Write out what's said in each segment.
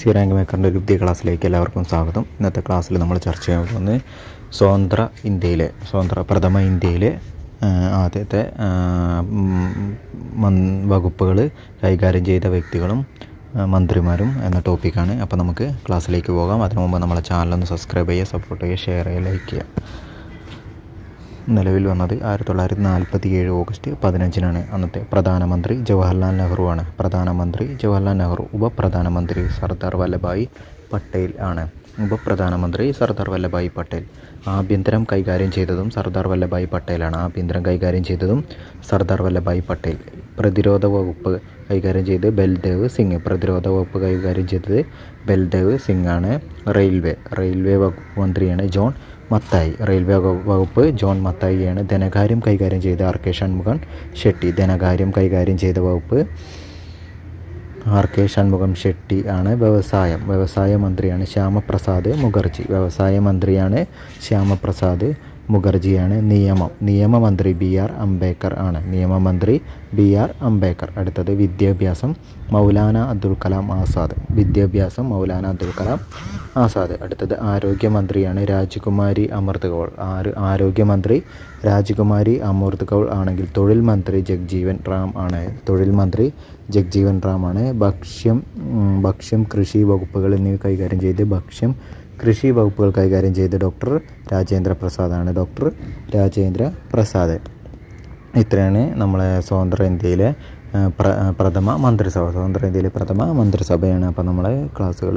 C rank മേക്കറിൻ്റെ ഒരു പുതിയ ക്ലാസ്സിലേക്ക് എല്ലാവർക്കും സ്വാഗതം ഇന്നത്തെ ക്ലാസ്സിൽ നമ്മൾ ചർച്ച ചെയ്യാൻ പോകുന്നത് സ്വതന്ത്ര ഇന്ത്യയിലെ സ്വതന്ത്ര പ്രഥമ ഇന്ത്യയിലെ ആദ്യത്തെ വകുപ്പുകൾ കൈകാര്യം ചെയ്ത വ്യക്തികളും മന്ത്രിമാരും എന്ന ടോപ്പിക്കാണ് അപ്പോൾ നമുക്ക് ക്ലാസ്സിലേക്ക് പോകാം അതിനു മുമ്പ് നമ്മളെ ചാനലൊന്ന് സബ്സ്ക്രൈബ് ചെയ്യുക സപ്പോർട്ട് ചെയ്യുക ഷെയർ ചെയ്യുക ലൈക്ക് ചെയ്യുക നിലവിൽ വന്നത് ആയിരത്തി തൊള്ളായിരത്തി നാൽപ്പത്തി ഏഴ് ഓഗസ്റ്റ് പതിനഞ്ചിനാണ് അന്നത്തെ പ്രധാനമന്ത്രി ജവഹർലാൽ നെഹ്റുവാണ് പ്രധാനമന്ത്രി ജവഹർലാൽ നെഹ്റു ഉപപ്രധാനമന്ത്രി സർദാർ വല്ലഭായ് പട്ടേൽ ആണ് ഉപപ്രധാനമന്ത്രി സർദാർ വല്ലഭായ് പട്ടേൽ ആഭ്യന്തരം കൈകാര്യം ചെയ്തതും സർദാർ വല്ലഭായ് പട്ടേലാണ് ആഭ്യന്തരം കൈകാര്യം ചെയ്തതും സർദാർ വല്ലഭായ് പട്ടേൽ പ്രതിരോധ വകുപ്പ് കൈകാര്യം ചെയ്ത് ബൽദേവ് സിംഗ് പ്രതിരോധ വകുപ്പ് കൈകാര്യം ചെയ്തത് ബൽദേവ് സിംഗ് ആണ് റെയിൽവേ റെയിൽവേ വകുപ്പ് മന്ത്രിയാണ് ജോൺ മത്തായി റെയിൽവേ വകുപ്പ് ജോൺ മത്തായിയാണ് ധനകാര്യം കൈകാര്യം ചെയ്ത ആർ കെ ഷൺമുഖൻ ഷെട്ടി ധനകാര്യം കൈകാര്യം ചെയ്ത വകുപ്പ് ആർ കെ ഷൺമുഖം ഷെട്ടി ആണ് വ്യവസായം വ്യവസായ മന്ത്രിയാണ് ശ്യാമപ്രസാദ് മുഖർജി വ്യവസായ മന്ത്രിയാണ് ശ്യാമപ്രസാദ് മുഖർജിയാണ് നിയമം നിയമമന്ത്രി ബി ആർ അംബേദ്കർ ആണ് നിയമമന്ത്രി ബി ആർ അംബേദ്കർ അടുത്തത് വിദ്യാഭ്യാസം മൗലാന അബ്ദുൽ കലാം ആസാദ് വിദ്യാഭ്യാസം മൗലാന അബ്ദുൽ കലാം ആസാദ് അടുത്തത് ആരോഗ്യമന്ത്രിയാണ് രാജകുമാരി അമൃത് കൗൾ ആര് ആരോഗ്യമന്ത്രി രാജകുമാരി അമൃത് കൗൾ ആണെങ്കിൽ തൊഴിൽ മന്ത്രി ജഗ്ജീവൻ റാം ആണ് തൊഴിൽ മന്ത്രി ജഗ്ജീവൻ റാം ആണ് ഭക്ഷ്യം ഭക്ഷ്യം കൃഷി വകുപ്പുകൾ എന്നിവ കൈകാര്യം ചെയ്ത് ഭക്ഷ്യം കൃഷി വകുപ്പുകൾ കൈകാര്യം ചെയ്ത ഡോക്ടർ രാജേന്ദ്ര പ്രസാദാണ് ഡോക്ടർ രാജേന്ദ്ര പ്രസാദ് ഇത്രയാണ് നമ്മളെ സ്വതന്ത്ര ഇന്ത്യയിലെ പ്ര പ്രഥമ മന്ത്രിസഭ സ്വതന്ത്ര ഇന്ത്യയിലെ പ്രഥമ മന്ത്രിസഭയാണ് അപ്പോൾ നമ്മളെ ക്ലാസ്സുകൾ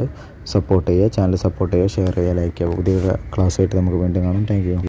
സപ്പോർട്ട് ചെയ്യുക ചാനൽ സപ്പോർട്ട് ചെയ്യുക ഷെയർ ചെയ്യുക ലൈക്ക് ചെയ്യുക പുതിയ ക്ലാസ്സായിട്ട് നമുക്ക് വീണ്ടും കാണാം താങ്ക്